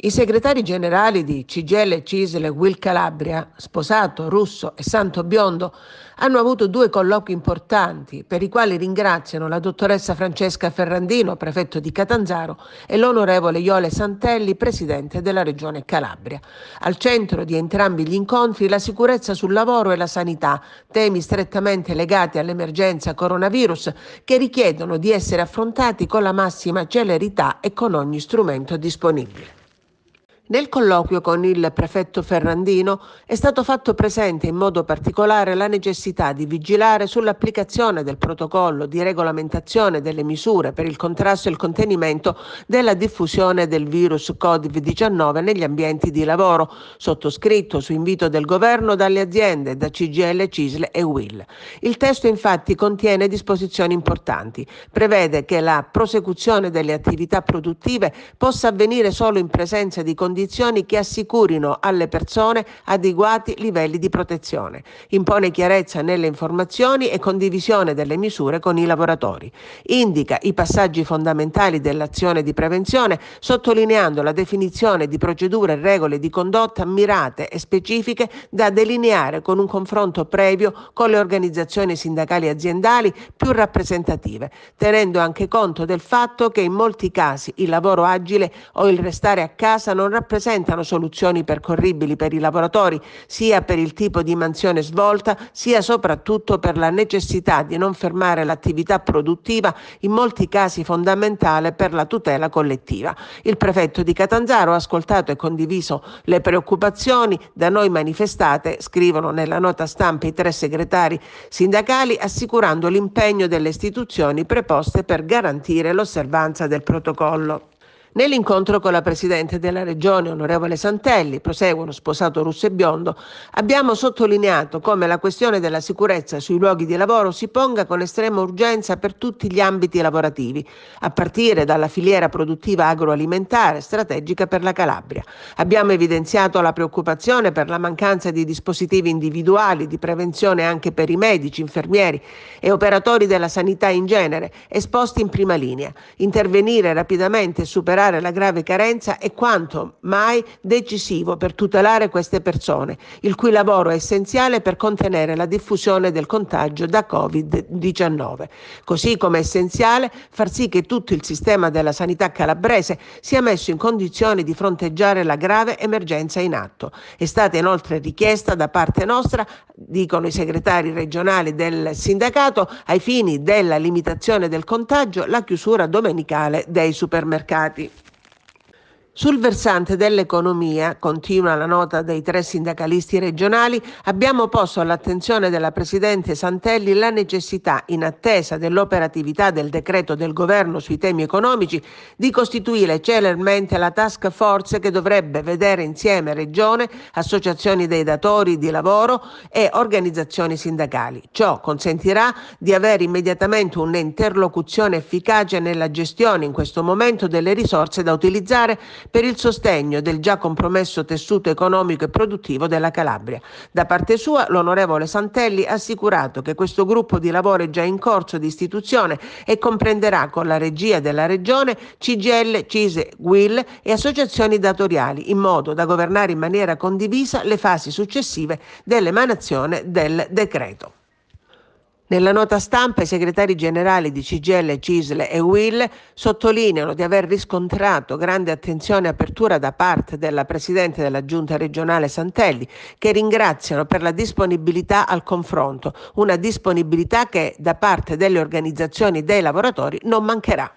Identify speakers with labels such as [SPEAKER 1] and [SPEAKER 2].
[SPEAKER 1] I segretari generali di Cigele, Cisle, Will Calabria, Sposato, Russo e Santo Biondo hanno avuto due colloqui importanti per i quali ringraziano la dottoressa Francesca Ferrandino, prefetto di Catanzaro, e l'onorevole Iole Santelli, presidente della regione Calabria. Al centro di entrambi gli incontri la sicurezza sul lavoro e la sanità, temi strettamente legati all'emergenza coronavirus che richiedono di essere affrontati con la massima celerità e con ogni strumento disponibile. Nel colloquio con il prefetto Ferrandino è stato fatto presente in modo particolare la necessità di vigilare sull'applicazione del protocollo di regolamentazione delle misure per il contrasto e il contenimento della diffusione del virus Covid-19 negli ambienti di lavoro, sottoscritto su invito del governo dalle aziende, da CGL, CISL e UIL. Il testo infatti contiene disposizioni importanti. Prevede che la prosecuzione delle attività produttive possa avvenire solo in presenza di condizioni condizioni che assicurino alle persone adeguati livelli di protezione. Impone chiarezza nelle informazioni e condivisione delle misure con i lavoratori. Indica i passaggi fondamentali dell'azione di prevenzione, sottolineando la definizione di procedure e regole di condotta mirate e specifiche da delineare con un confronto previo con le organizzazioni sindacali e aziendali più rappresentative, tenendo anche conto del fatto che in molti casi il lavoro agile o il restare a casa non rappresenta rappresentano soluzioni percorribili per i lavoratori, sia per il tipo di mansione svolta, sia soprattutto per la necessità di non fermare l'attività produttiva, in molti casi fondamentale per la tutela collettiva. Il prefetto di Catanzaro ha ascoltato e condiviso le preoccupazioni da noi manifestate, scrivono nella nota stampa i tre segretari sindacali, assicurando l'impegno delle istituzioni preposte per garantire l'osservanza del protocollo. Nell'incontro con la Presidente della Regione, onorevole Santelli, proseguono sposato russo e biondo, abbiamo sottolineato come la questione della sicurezza sui luoghi di lavoro si ponga con estrema urgenza per tutti gli ambiti lavorativi, a partire dalla filiera produttiva agroalimentare strategica per la Calabria. Abbiamo evidenziato la preoccupazione per la mancanza di dispositivi individuali di prevenzione anche per i medici, infermieri e operatori della sanità in genere, esposti in prima linea. Intervenire rapidamente e superare superare la grave carenza è quanto mai decisivo per tutelare queste persone, il cui lavoro è essenziale per contenere la diffusione del contagio da Covid-19. Così come è essenziale far sì che tutto il sistema della sanità calabrese sia messo in condizione di fronteggiare la grave emergenza in atto. È stata inoltre richiesta da parte nostra, dicono i segretari regionali del sindacato, ai fini della limitazione del contagio, la chiusura domenicale dei supermercati. Sul versante dell'economia, continua la nota dei tre sindacalisti regionali, abbiamo posto all'attenzione della Presidente Santelli la necessità, in attesa dell'operatività del decreto del Governo sui temi economici, di costituire celermente la task force che dovrebbe vedere insieme Regione, associazioni dei datori di lavoro e organizzazioni sindacali. Ciò consentirà di avere immediatamente un'interlocuzione efficace nella gestione in questo momento delle risorse da utilizzare per il sostegno del già compromesso tessuto economico e produttivo della Calabria. Da parte sua, l'onorevole Santelli ha assicurato che questo gruppo di lavoro è già in corso di istituzione e comprenderà con la regia della Regione CGL, CISE, GUIL e associazioni datoriali, in modo da governare in maniera condivisa le fasi successive dell'emanazione del decreto. Nella nota stampa i segretari generali di CGL, CISL e Will sottolineano di aver riscontrato grande attenzione e apertura da parte della Presidente della Giunta regionale Santelli, che ringraziano per la disponibilità al confronto, una disponibilità che da parte delle organizzazioni dei lavoratori non mancherà.